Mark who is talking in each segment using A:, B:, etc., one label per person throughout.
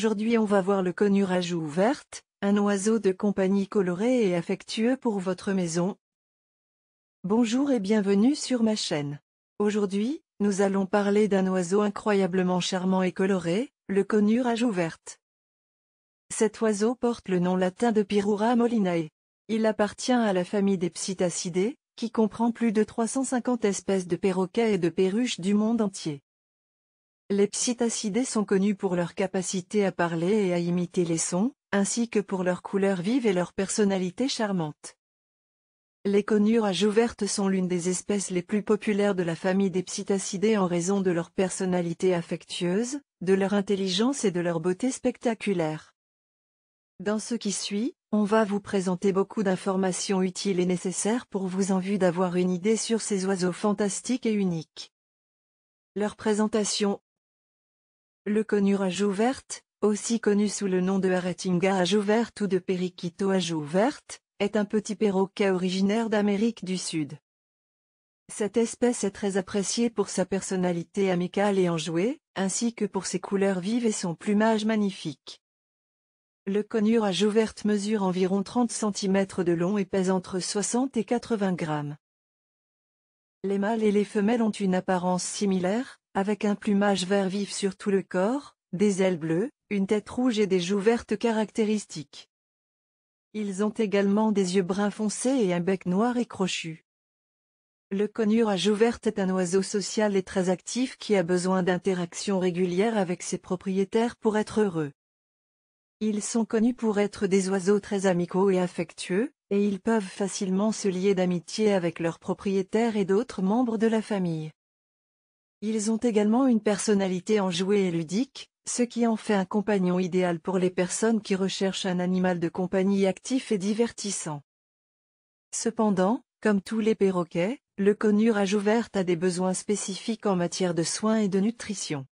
A: Aujourd'hui on va voir le conure à un oiseau de compagnie coloré et affectueux pour votre maison. Bonjour et bienvenue sur ma chaîne. Aujourd'hui, nous allons parler d'un oiseau incroyablement charmant et coloré, le conure à Cet oiseau porte le nom latin de Pyrrhura molinae. Il appartient à la famille des Psittacidae, qui comprend plus de 350 espèces de perroquets et de perruches du monde entier. Les psittacidés sont connus pour leur capacité à parler et à imiter les sons, ainsi que pour leurs couleurs vive et leur personnalité charmante. Les conures à ouvertes sont l'une des espèces les plus populaires de la famille des psittacidés en raison de leur personnalité affectueuse, de leur intelligence et de leur beauté spectaculaire. Dans ce qui suit, on va vous présenter beaucoup d'informations utiles et nécessaires pour vous en vue d'avoir une idée sur ces oiseaux fantastiques et uniques. Leur présentation le conure à joues aussi connu sous le nom de aretinga à joue verte ou de Periquito à joues verte, est un petit perroquet originaire d'Amérique du Sud. Cette espèce est très appréciée pour sa personnalité amicale et enjouée, ainsi que pour ses couleurs vives et son plumage magnifique. Le conure à joue verte mesure environ 30 cm de long et pèse entre 60 et 80 grammes. Les mâles et les femelles ont une apparence similaire, avec un plumage vert vif sur tout le corps, des ailes bleues, une tête rouge et des joues vertes caractéristiques. Ils ont également des yeux brun foncé et un bec noir et crochu. Le conure à joues vertes est un oiseau social et très actif qui a besoin d'interactions régulières avec ses propriétaires pour être heureux. Ils sont connus pour être des oiseaux très amicaux et affectueux, et ils peuvent facilement se lier d'amitié avec leurs propriétaires et d'autres membres de la famille. Ils ont également une personnalité enjouée et ludique, ce qui en fait un compagnon idéal pour les personnes qui recherchent un animal de compagnie actif et divertissant. Cependant, comme tous les perroquets, le conure à ouverte a des besoins spécifiques en matière de soins et de nutrition.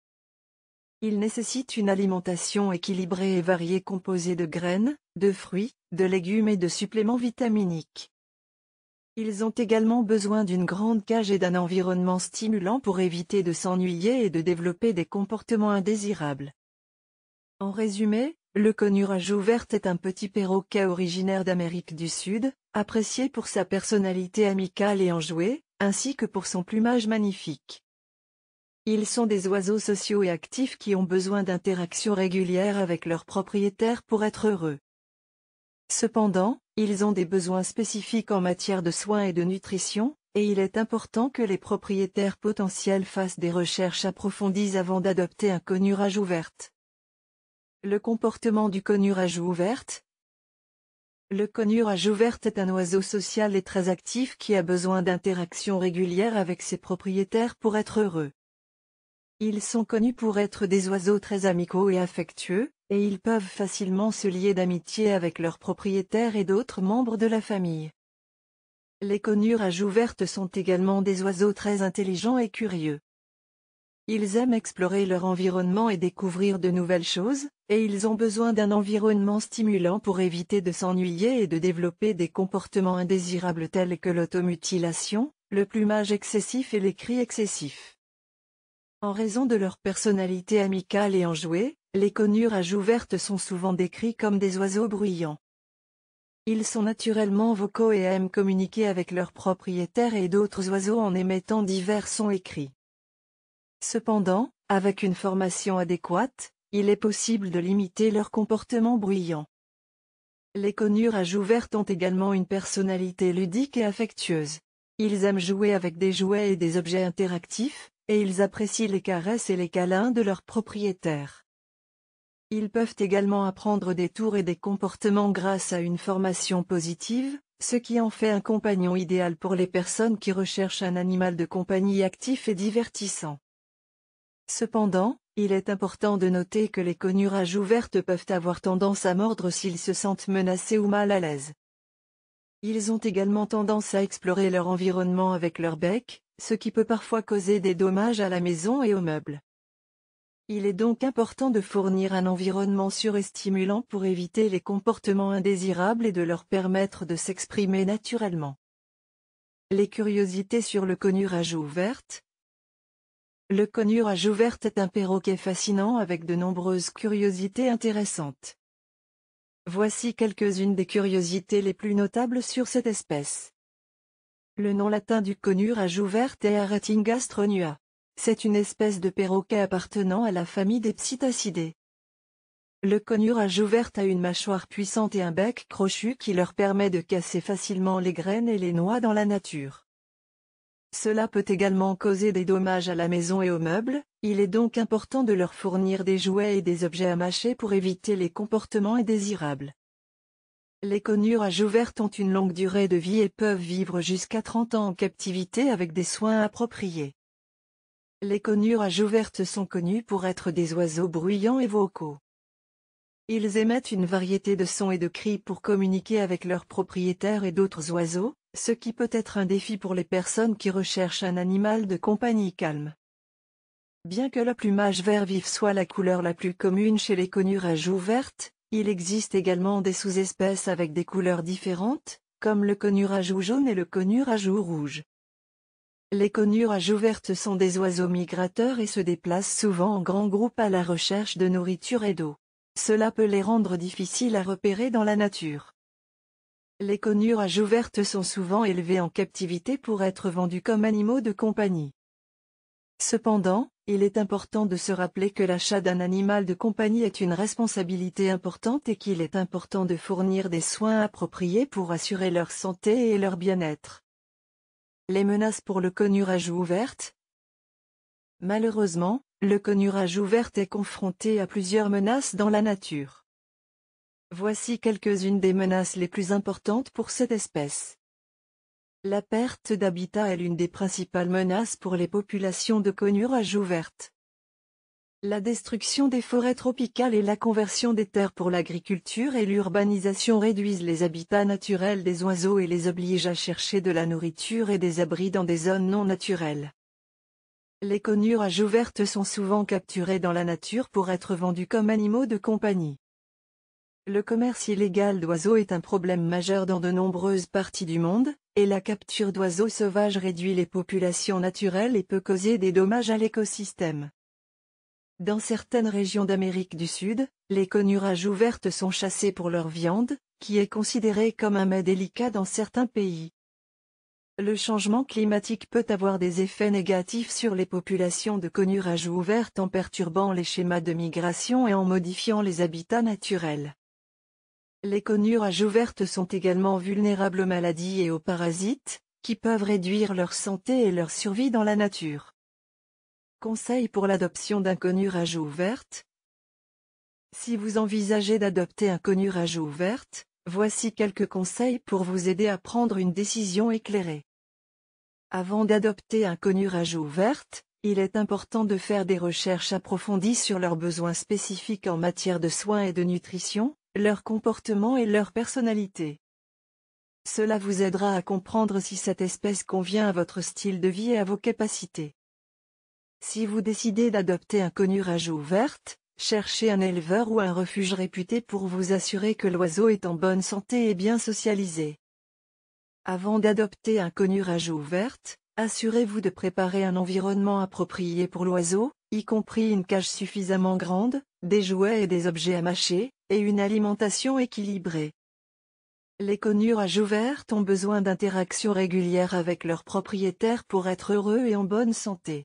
A: Il nécessite une alimentation équilibrée et variée composée de graines, de fruits, de légumes et de suppléments vitaminiques. Ils ont également besoin d'une grande cage et d'un environnement stimulant pour éviter de s'ennuyer et de développer des comportements indésirables. En résumé, le conurage ouvert est un petit perroquet originaire d'Amérique du Sud, apprécié pour sa personnalité amicale et enjouée, ainsi que pour son plumage magnifique. Ils sont des oiseaux sociaux et actifs qui ont besoin d'interactions régulières avec leurs propriétaires pour être heureux. Cependant, ils ont des besoins spécifiques en matière de soins et de nutrition, et il est important que les propriétaires potentiels fassent des recherches approfondies avant d'adopter un conurage ouverte. Le comportement du conurage ouverte Le conurage ouverte est un oiseau social et très actif qui a besoin d'interactions régulières avec ses propriétaires pour être heureux. Ils sont connus pour être des oiseaux très amicaux et affectueux, et ils peuvent facilement se lier d'amitié avec leurs propriétaires et d'autres membres de la famille. Les conures à joues sont également des oiseaux très intelligents et curieux. Ils aiment explorer leur environnement et découvrir de nouvelles choses, et ils ont besoin d'un environnement stimulant pour éviter de s'ennuyer et de développer des comportements indésirables tels que l'automutilation, le plumage excessif et les cris excessifs. En raison de leur personnalité amicale et enjouée, les connures à joues vertes sont souvent décrits comme des oiseaux bruyants. Ils sont naturellement vocaux et aiment communiquer avec leurs propriétaires et d'autres oiseaux en émettant divers sons écrits. Cependant, avec une formation adéquate, il est possible de limiter leur comportement bruyant. Les connures à joues vertes ont également une personnalité ludique et affectueuse. Ils aiment jouer avec des jouets et des objets interactifs, et ils apprécient les caresses et les câlins de leurs propriétaires. Ils peuvent également apprendre des tours et des comportements grâce à une formation positive, ce qui en fait un compagnon idéal pour les personnes qui recherchent un animal de compagnie actif et divertissant. Cependant, il est important de noter que les connurages ouvertes peuvent avoir tendance à mordre s'ils se sentent menacés ou mal à l'aise. Ils ont également tendance à explorer leur environnement avec leur bec, ce qui peut parfois causer des dommages à la maison et aux meubles. Il est donc important de fournir un environnement sûr pour éviter les comportements indésirables et de leur permettre de s'exprimer naturellement. Les curiosités sur le connurage ouverte Le connurage ouverte est un perroquet fascinant avec de nombreuses curiosités intéressantes. Voici quelques-unes des curiosités les plus notables sur cette espèce. Le nom latin du conure à joue est Aratinga stronua. C'est une espèce de perroquet appartenant à la famille des psittacidés. Le conure à a une mâchoire puissante et un bec crochu qui leur permet de casser facilement les graines et les noix dans la nature. Cela peut également causer des dommages à la maison et aux meubles, il est donc important de leur fournir des jouets et des objets à mâcher pour éviter les comportements indésirables. Les connures à ouvertes ont une longue durée de vie et peuvent vivre jusqu'à 30 ans en captivité avec des soins appropriés. Les connures à vertes sont connues pour être des oiseaux bruyants et vocaux. Ils émettent une variété de sons et de cris pour communiquer avec leurs propriétaires et d'autres oiseaux, ce qui peut être un défi pour les personnes qui recherchent un animal de compagnie calme. Bien que le plumage vert vif soit la couleur la plus commune chez les conures à joues vertes, il existe également des sous-espèces avec des couleurs différentes, comme le conure à joues jaune et le conure à joues rouge. Les conures à joues vertes sont des oiseaux migrateurs et se déplacent souvent en grands groupes à la recherche de nourriture et d'eau. Cela peut les rendre difficiles à repérer dans la nature. Les connures à ouvertes sont souvent élevés en captivité pour être vendus comme animaux de compagnie. Cependant, il est important de se rappeler que l'achat d'un animal de compagnie est une responsabilité importante et qu'il est important de fournir des soins appropriés pour assurer leur santé et leur bien-être. Les menaces pour le conure à ouverte, Malheureusement, le conurage ouvert est confronté à plusieurs menaces dans la nature. Voici quelques-unes des menaces les plus importantes pour cette espèce. La perte d'habitat est l'une des principales menaces pour les populations de conurage ouvertes. La destruction des forêts tropicales et la conversion des terres pour l'agriculture et l'urbanisation réduisent les habitats naturels des oiseaux et les obligent à chercher de la nourriture et des abris dans des zones non naturelles. Les conures à joues vertes sont souvent capturées dans la nature pour être vendues comme animaux de compagnie. Le commerce illégal d'oiseaux est un problème majeur dans de nombreuses parties du monde, et la capture d'oiseaux sauvages réduit les populations naturelles et peut causer des dommages à l'écosystème. Dans certaines régions d'Amérique du Sud, les conures à joues vertes sont chassées pour leur viande, qui est considérée comme un mets délicat dans certains pays. Le changement climatique peut avoir des effets négatifs sur les populations de à ouvertes en perturbant les schémas de migration et en modifiant les habitats naturels. Les joues ouvertes sont également vulnérables aux maladies et aux parasites, qui peuvent réduire leur santé et leur survie dans la nature. Conseils pour l'adoption d'un rage ouverte Si vous envisagez d'adopter un à ouverte, voici quelques conseils pour vous aider à prendre une décision éclairée. Avant d'adopter un connu conurage ouverte, il est important de faire des recherches approfondies sur leurs besoins spécifiques en matière de soins et de nutrition, leur comportement et leur personnalité. Cela vous aidera à comprendre si cette espèce convient à votre style de vie et à vos capacités. Si vous décidez d'adopter un connu conurage ouverte, cherchez un éleveur ou un refuge réputé pour vous assurer que l'oiseau est en bonne santé et bien socialisé. Avant d'adopter un rage ouverte, assurez-vous de préparer un environnement approprié pour l'oiseau, y compris une cage suffisamment grande, des jouets et des objets à mâcher, et une alimentation équilibrée. Les rage ouvertes ont besoin d'interactions régulières avec leurs propriétaires pour être heureux et en bonne santé.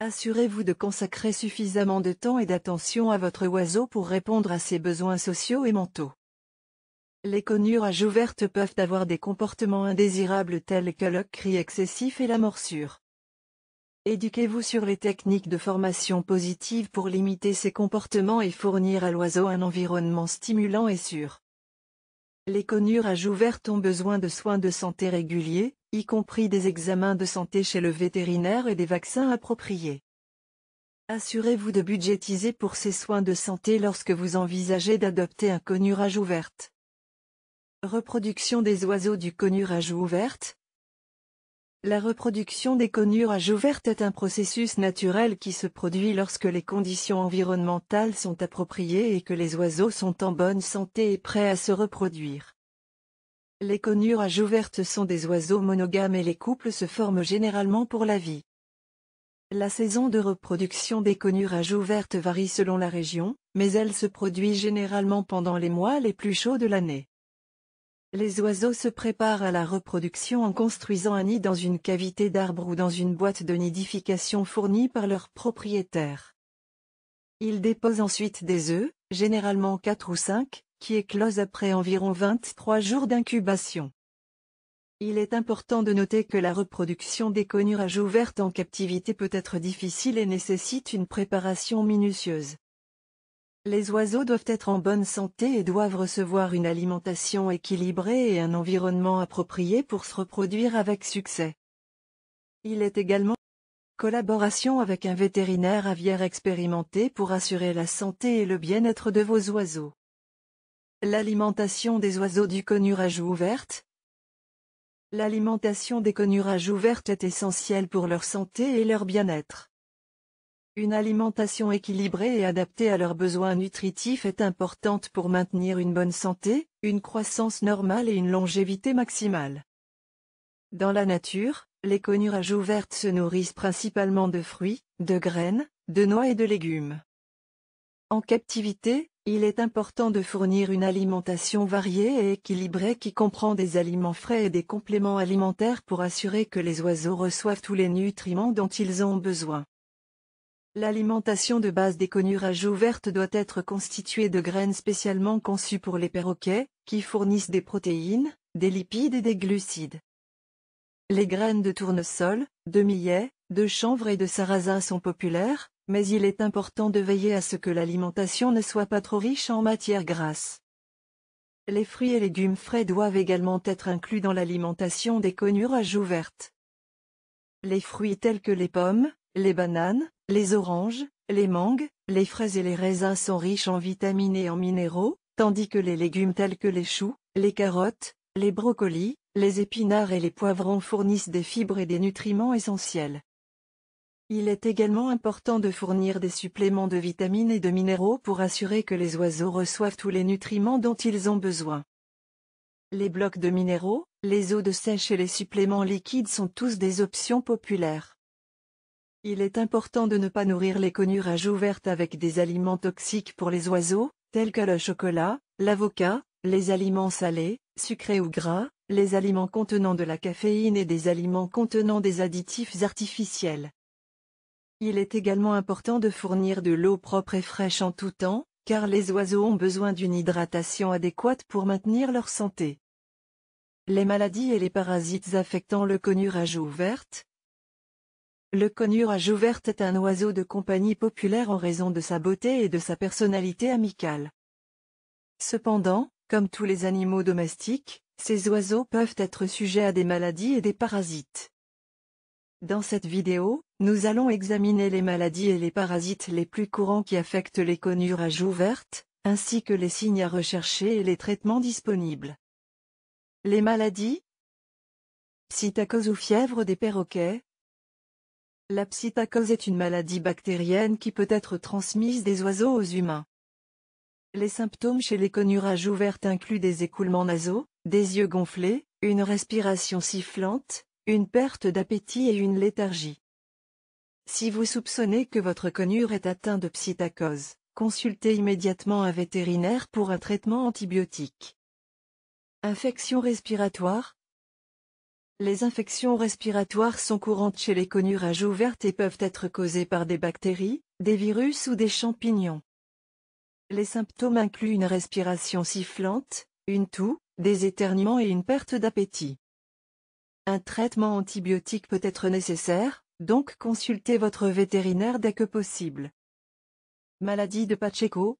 A: Assurez-vous de consacrer suffisamment de temps et d'attention à votre oiseau pour répondre à ses besoins sociaux et mentaux. Les connures à ouvertes peuvent avoir des comportements indésirables tels que le cri excessif et la morsure. Éduquez-vous sur les techniques de formation positive pour limiter ces comportements et fournir à l'oiseau un environnement stimulant et sûr. Les connures à ouvertes ont besoin de soins de santé réguliers, y compris des examens de santé chez le vétérinaire et des vaccins appropriés. Assurez-vous de budgétiser pour ces soins de santé lorsque vous envisagez d'adopter un joues ouverte. Reproduction des oiseaux du conure ouverte La reproduction des conures à ouvertes est un processus naturel qui se produit lorsque les conditions environnementales sont appropriées et que les oiseaux sont en bonne santé et prêts à se reproduire. Les conures à ouvertes sont des oiseaux monogames et les couples se forment généralement pour la vie. La saison de reproduction des conures à ouvertes varie selon la région, mais elle se produit généralement pendant les mois les plus chauds de l'année. Les oiseaux se préparent à la reproduction en construisant un nid dans une cavité d'arbre ou dans une boîte de nidification fournie par leur propriétaire. Ils déposent ensuite des œufs, généralement 4 ou 5, qui éclosent après environ 23 jours d'incubation. Il est important de noter que la reproduction des conurages ouvertes en captivité peut être difficile et nécessite une préparation minutieuse. Les oiseaux doivent être en bonne santé et doivent recevoir une alimentation équilibrée et un environnement approprié pour se reproduire avec succès. Il est également collaboration avec un vétérinaire aviaire expérimenté pour assurer la santé et le bien-être de vos oiseaux. L'alimentation des oiseaux du conurage ouverte L'alimentation des conurages ouvertes est essentielle pour leur santé et leur bien-être. Une alimentation équilibrée et adaptée à leurs besoins nutritifs est importante pour maintenir une bonne santé, une croissance normale et une longévité maximale. Dans la nature, les conurages ouvertes se nourrissent principalement de fruits, de graines, de noix et de légumes. En captivité, il est important de fournir une alimentation variée et équilibrée qui comprend des aliments frais et des compléments alimentaires pour assurer que les oiseaux reçoivent tous les nutriments dont ils ont besoin. L'alimentation de base des joues ouvertes doit être constituée de graines spécialement conçues pour les perroquets, qui fournissent des protéines, des lipides et des glucides. Les graines de tournesol, de millet, de chanvre et de sarrasin sont populaires, mais il est important de veiller à ce que l'alimentation ne soit pas trop riche en matières grasses. Les fruits et légumes frais doivent également être inclus dans l'alimentation des joues ouvertes. Les fruits tels que les pommes, les bananes, les oranges, les mangues, les fraises et les raisins sont riches en vitamines et en minéraux, tandis que les légumes tels que les choux, les carottes, les brocolis, les épinards et les poivrons fournissent des fibres et des nutriments essentiels. Il est également important de fournir des suppléments de vitamines et de minéraux pour assurer que les oiseaux reçoivent tous les nutriments dont ils ont besoin. Les blocs de minéraux, les eaux de sèche et les suppléments liquides sont tous des options populaires. Il est important de ne pas nourrir les joues ouvertes avec des aliments toxiques pour les oiseaux, tels que le chocolat, l'avocat, les aliments salés, sucrés ou gras, les aliments contenant de la caféine et des aliments contenant des additifs artificiels. Il est également important de fournir de l'eau propre et fraîche en tout temps, car les oiseaux ont besoin d'une hydratation adéquate pour maintenir leur santé. Les maladies et les parasites affectant le joues ouverte, le conure à ouverte est un oiseau de compagnie populaire en raison de sa beauté et de sa personnalité amicale. Cependant, comme tous les animaux domestiques, ces oiseaux peuvent être sujets à des maladies et des parasites. Dans cette vidéo, nous allons examiner les maladies et les parasites les plus courants qui affectent les conures à ouvertes, ainsi que les signes à rechercher et les traitements disponibles. Les maladies Psittacose ou fièvre des perroquets, la psittacose est une maladie bactérienne qui peut être transmise des oiseaux aux humains. Les symptômes chez les connurages ouvertes incluent des écoulements nasaux, des yeux gonflés, une respiration sifflante, une perte d'appétit et une léthargie. Si vous soupçonnez que votre conure est atteinte de psittacose, consultez immédiatement un vétérinaire pour un traitement antibiotique. Infection respiratoire, les infections respiratoires sont courantes chez les conures à ouvertes et peuvent être causées par des bactéries, des virus ou des champignons. Les symptômes incluent une respiration sifflante, une toux, des éternuements et une perte d'appétit. Un traitement antibiotique peut être nécessaire, donc consultez votre vétérinaire dès que possible. Maladie de Pacheco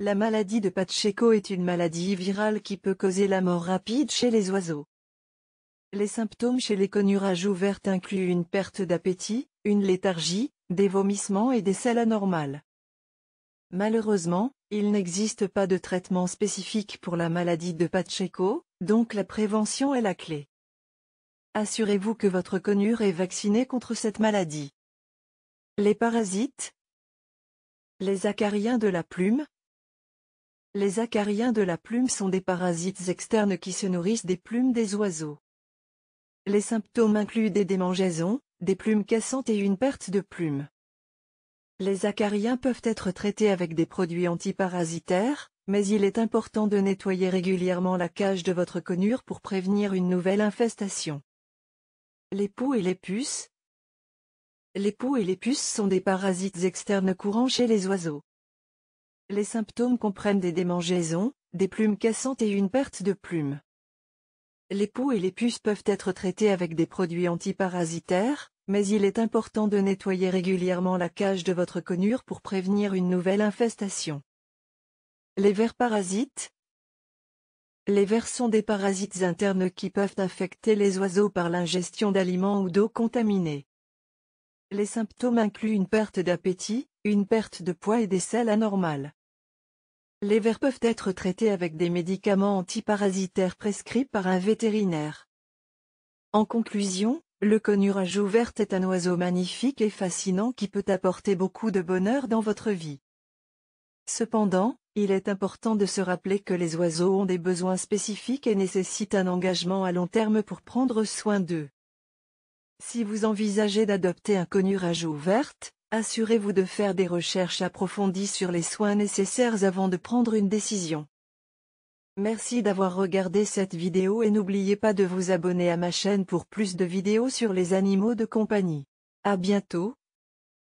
A: La maladie de Pacheco est une maladie virale qui peut causer la mort rapide chez les oiseaux. Les symptômes chez les conurages ouvertes incluent une perte d'appétit, une léthargie, des vomissements et des selles anormales. Malheureusement, il n'existe pas de traitement spécifique pour la maladie de Pacheco, donc la prévention est la clé. Assurez-vous que votre conure est vaccinée contre cette maladie. Les parasites Les acariens de la plume Les acariens de la plume sont des parasites externes qui se nourrissent des plumes des oiseaux. Les symptômes incluent des démangeaisons, des plumes cassantes et une perte de plumes. Les acariens peuvent être traités avec des produits antiparasitaires, mais il est important de nettoyer régulièrement la cage de votre conure pour prévenir une nouvelle infestation. Les poux et les puces Les poux et les puces sont des parasites externes courants chez les oiseaux. Les symptômes comprennent des démangeaisons, des plumes cassantes et une perte de plumes. Les poux et les puces peuvent être traités avec des produits antiparasitaires, mais il est important de nettoyer régulièrement la cage de votre conure pour prévenir une nouvelle infestation. Les vers parasites Les vers sont des parasites internes qui peuvent infecter les oiseaux par l'ingestion d'aliments ou d'eau contaminée. Les symptômes incluent une perte d'appétit, une perte de poids et des selles anormales. Les vers peuvent être traités avec des médicaments antiparasitaires prescrits par un vétérinaire. En conclusion, le conurage ouverte est un oiseau magnifique et fascinant qui peut apporter beaucoup de bonheur dans votre vie. Cependant, il est important de se rappeler que les oiseaux ont des besoins spécifiques et nécessitent un engagement à long terme pour prendre soin d'eux. Si vous envisagez d'adopter un conurage ouverte, Assurez-vous de faire des recherches approfondies sur les soins nécessaires avant de prendre une décision. Merci d'avoir regardé cette vidéo et n'oubliez pas de vous abonner à ma chaîne pour plus de vidéos sur les animaux de compagnie. À bientôt